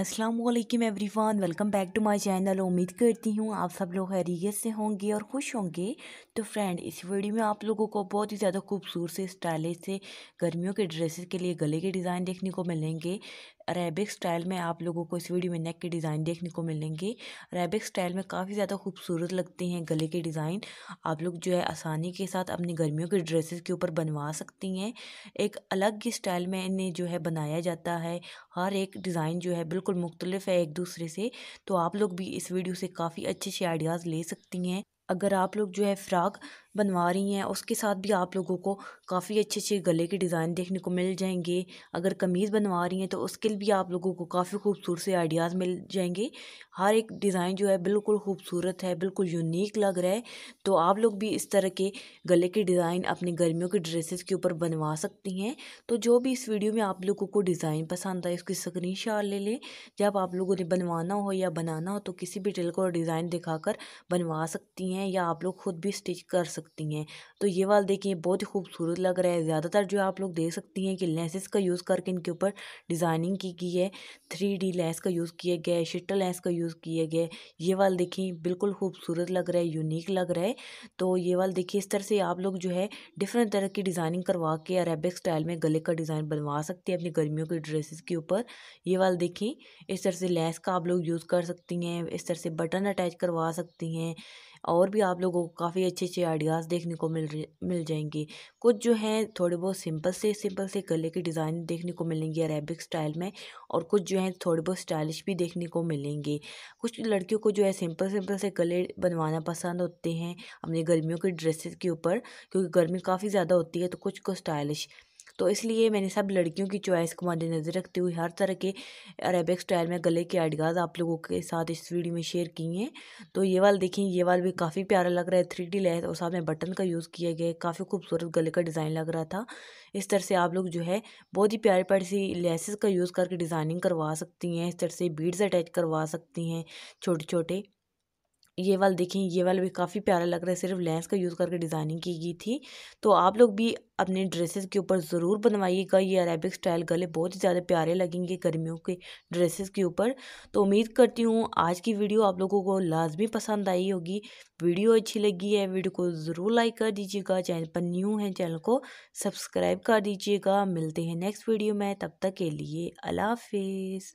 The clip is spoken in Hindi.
अस्सलाम वालेकुम everyone welcome back to my channel उम्मीद करती हूँ आप सब लोग हैरियत से होंगे और खुश होंगे तो फ्रेंड इस वीडियो में आप लोगों को बहुत ही ज़्यादा खूबसूरत से स्टाइलिश से गर्मियों के ड्रेसेस के लिए गले के डिज़ाइन देखने को मिलेंगे अरेबिक स्टाइल में आप लोगों को इस वीडियो में नेक के डिज़ाइन देखने को मिलेंगे अरेबिक स्टाइल में काफ़ी ज़्यादा खूबसूरत लगते हैं गले के डिज़ाइन आप लोग जो है आसानी के साथ अपनी गर्मियों के ड्रेसेस के ऊपर बनवा सकती हैं एक अलग ही स्टाइल में इन्हें जो है बनाया जाता है हर एक डिज़ाइन जो है बिल्कुल मुख्तलिफ है एक दूसरे से तो आप लोग भी इस वीडियो से काफ़ी अच्छे अच्छे आइडियाज़ ले सकती हैं अगर आप लोग जो है फ़्राक बनवा रही हैं उसके साथ भी आप लोगों को काफ़ी अच्छे अच्छे गले के डिज़ाइन देखने को मिल जाएंगे अगर कमीज़ बनवा रही हैं तो उसके लिए भी आप लोगों को काफ़ी खूबसूरत से आइडियाज़ मिल जाएंगे हर एक डिज़ाइन जो है बिल्कुल खूबसूरत है बिल्कुल यूनिक लग रहा है तो आप लोग भी इस तरह के गले के डिज़ाइन अपने गर्मियों के ड्रेसेस के ऊपर बनवा सकती हैं तो जो भी इस वीडियो में आप लोगों को डिज़ाइन पसंद आए उसकी स्क्रीन ले लें जब आप लोगों ने बनवाना हो या बनाना हो तो किसी भी टेल को डिज़ाइन दिखाकर बनवा सकती हैं या आप लोग खुद भी स्टिच कर सकते सकती हैं तो ये वाला देखिए बहुत ही खूबसूरत लग रहा है ज़्यादातर जो आप लोग देख सकती हैं कि लेसेस का यूज़ करके इनके ऊपर डिज़ाइनिंग की गई है थ्री डी लेस का यूज़ किया गया है शिटल लेंस का यूज़ किया गया है ये वाला देखिए बिल्कुल खूबसूरत लग रहा है यूनिक लग रहा है तो ये वाला देखिए इस तरह से आप लोग जो है डिफरेंट तरह की डिज़ाइनिंग करवा के अरेबिक स्टाइल में गले का डिज़ाइन बनवा सकती है अपनी गर्मियों के ड्रेसेस के ऊपर ये वाला देखें इस तरह से लेस का आप लोग यूज़ कर सकती हैं इस तरह से बटन अटैच करवा सकती हैं और भी आप लोगों को काफ़ी अच्छे अच्छे आइडियाज़ देखने को मिल मिल जाएंगे कुछ जो हैं थोड़े बहुत सिंपल से सिंपल से गले के डिज़ाइन देखने को मिलेंगे अरेबिक स्टाइल में और कुछ जो हैं थोड़े बहुत स्टाइलिश भी देखने को मिलेंगे कुछ लड़कियों को जो है सिंपल सिंपल से गले बनवाना पसंद होते हैं अपने गर्मियों के ड्रेसेस के ऊपर क्योंकि गर्मी काफ़ी ज़्यादा होती है तो कुछ को स्टाइलिश तो इसलिए मैंने सब लड़कियों की चॉइस को मद्देनज़र रखते हुए हर तरह के अरेबिक स्टाइल में गले के आइडियाज़ आप लोगों के साथ इस वीडियो में शेयर किए हैं तो ये वाल देखें ये वाल भी काफ़ी प्यारा लग रहा है थ्री डी लेस और साथ में बटन का यूज़ किया गया है काफ़ी खूबसूरत गले का डिज़ाइन लग रहा था इस तरह से आप लोग जो है बहुत ही प्यारे प्यारे सी लेसेस का यूज़ करके डिज़ाइनिंग करवा सकती हैं इस तरह से बीड्स अटैच करवा सकती हैं छोटे छोटे ये वाल देखें ये वाल भी काफ़ी प्यारा लग रहा है सिर्फ लेंस का यूज़ करके डिज़ाइनिंग की गई थी तो आप लोग भी अपने ड्रेसेस के ऊपर ज़रूर बनवाइएगा ये अरेबिक स्टाइल गले बहुत ही ज़्यादा प्यारे लगेंगे गर्मियों के ड्रेसेस के ऊपर तो उम्मीद करती हूँ आज की वीडियो आप लोगों को लाजमी पसंद आई होगी वीडियो अच्छी लगी है वीडियो को ज़रूर लाइक कर दीजिएगा चैनल पर न्यू है चैनल को सब्सक्राइब कर दीजिएगा मिलते हैं नेक्स्ट वीडियो में तब तक के लिए अलाफ